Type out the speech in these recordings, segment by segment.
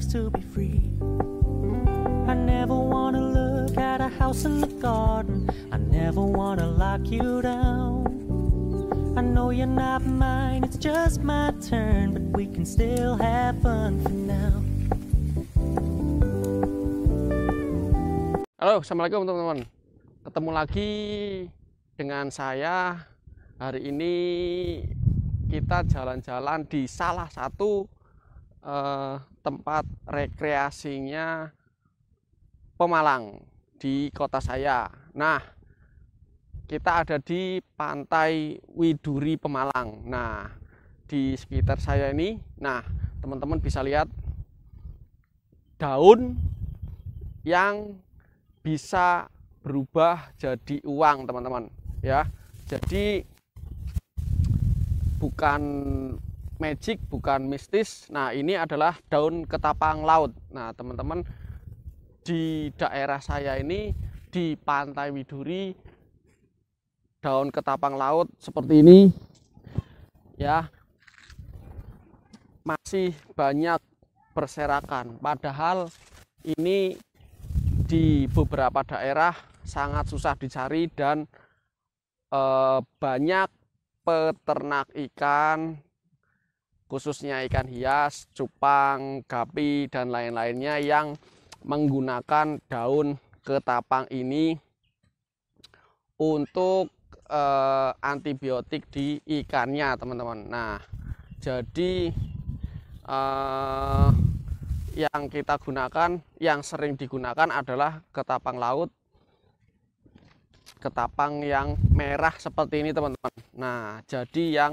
deserves to be free. I never want to look at a house in the garden. I never want to lock you down. I know you're not mine, it's just my turn, but we can still have fun for now. Halo, assalamualaikum teman-teman. Ketemu lagi dengan saya hari ini kita jalan-jalan di salah satu eh, tempat rekreasinya Pemalang di kota saya. Nah, kita ada di Pantai Widuri Pemalang. Nah, di sekitar saya ini, nah, teman-teman bisa lihat daun yang bisa berubah jadi uang, teman-teman, ya. Jadi bukan magic bukan mistis nah ini adalah daun ketapang laut nah teman-teman di daerah saya ini di pantai Widuri daun ketapang laut seperti ini ya masih banyak berserakan padahal ini di beberapa daerah sangat susah dicari dan e, banyak peternak ikan khususnya ikan hias, cupang, gapi dan lain-lainnya yang menggunakan daun ketapang ini untuk eh, antibiotik di ikannya, teman-teman. Nah, jadi eh, yang kita gunakan, yang sering digunakan adalah ketapang laut ketapang yang merah seperti ini teman-teman nah jadi yang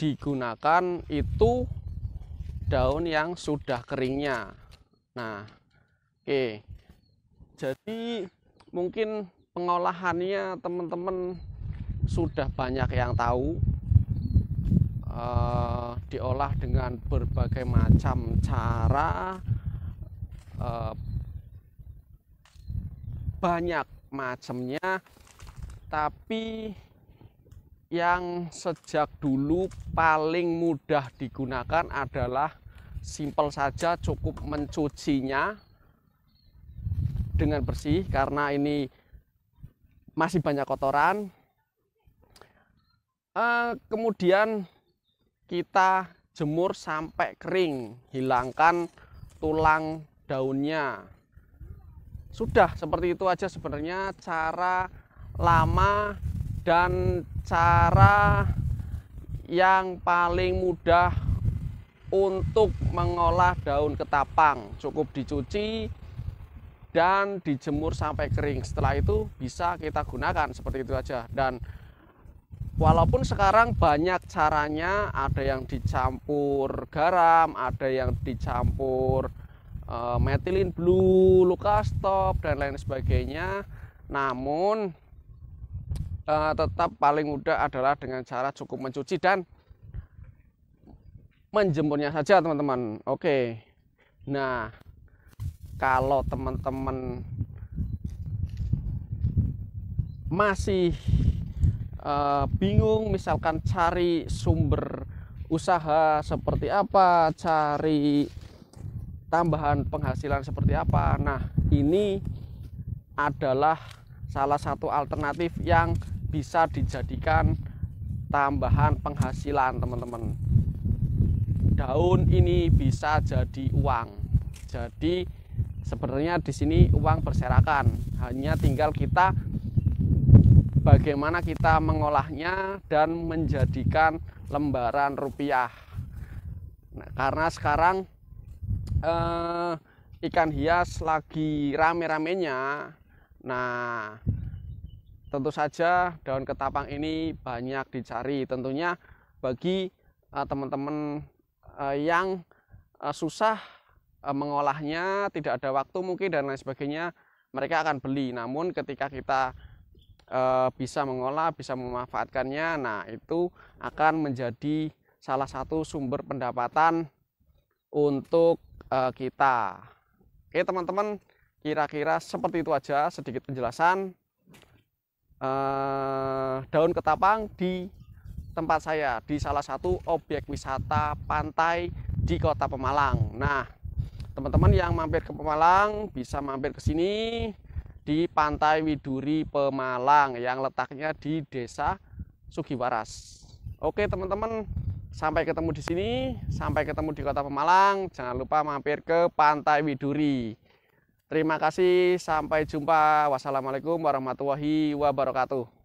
digunakan itu daun yang sudah keringnya. Nah, oke. Jadi mungkin pengolahannya teman-teman sudah banyak yang tahu. Uh, diolah dengan berbagai macam cara uh, banyak macamnya tapi yang sejak dulu paling mudah digunakan adalah simpel saja cukup mencucinya dengan bersih karena ini masih banyak kotoran eh, kemudian kita jemur sampai kering hilangkan tulang daunnya sudah seperti itu aja sebenarnya cara lama dan cara yang paling mudah untuk mengolah daun ketapang cukup dicuci dan dijemur sampai kering setelah itu bisa kita gunakan seperti itu aja dan walaupun sekarang banyak caranya ada yang dicampur garam ada yang dicampur e, metilin blue lukastop dan lain sebagainya namun uh, tetap paling mudah adalah dengan cara cukup mencuci dan menjemurnya saja teman-teman oke okay. nah kalau teman-teman masih uh, bingung misalkan cari sumber usaha seperti apa cari tambahan penghasilan seperti apa nah ini adalah salah satu alternatif yang bisa dijadikan tambahan penghasilan teman-teman daun ini bisa jadi uang jadi sebenarnya di sini uang berserakan hanya tinggal kita bagaimana kita mengolahnya dan menjadikan lembaran rupiah nah, karena sekarang eh, ikan hias lagi rame-ramenya Nah, tentu saja daun ketapang ini banyak dicari. Tentunya bagi eh, teman-teman uh, uh, yang uh, susah uh, mengolahnya, tidak ada waktu mungkin dan lain sebagainya, mereka akan beli. Namun ketika kita uh, bisa mengolah, bisa memanfaatkannya, nah itu akan menjadi salah satu sumber pendapatan untuk uh, kita. Oke teman-teman, kira-kira seperti itu aja sedikit penjelasan eh, daun ketapang di tempat saya di salah satu objek wisata pantai di kota Pemalang nah teman-teman yang mampir ke Pemalang bisa mampir ke sini di Pantai Widuri Pemalang yang letaknya di Desa Sugiwaras. Oke teman-teman, sampai ketemu di sini, sampai ketemu di Kota Pemalang. Jangan lupa mampir ke Pantai Widuri. Terima kasih, sampai jumpa. Wassalamualaikum warahmatullahi wabarakatuh.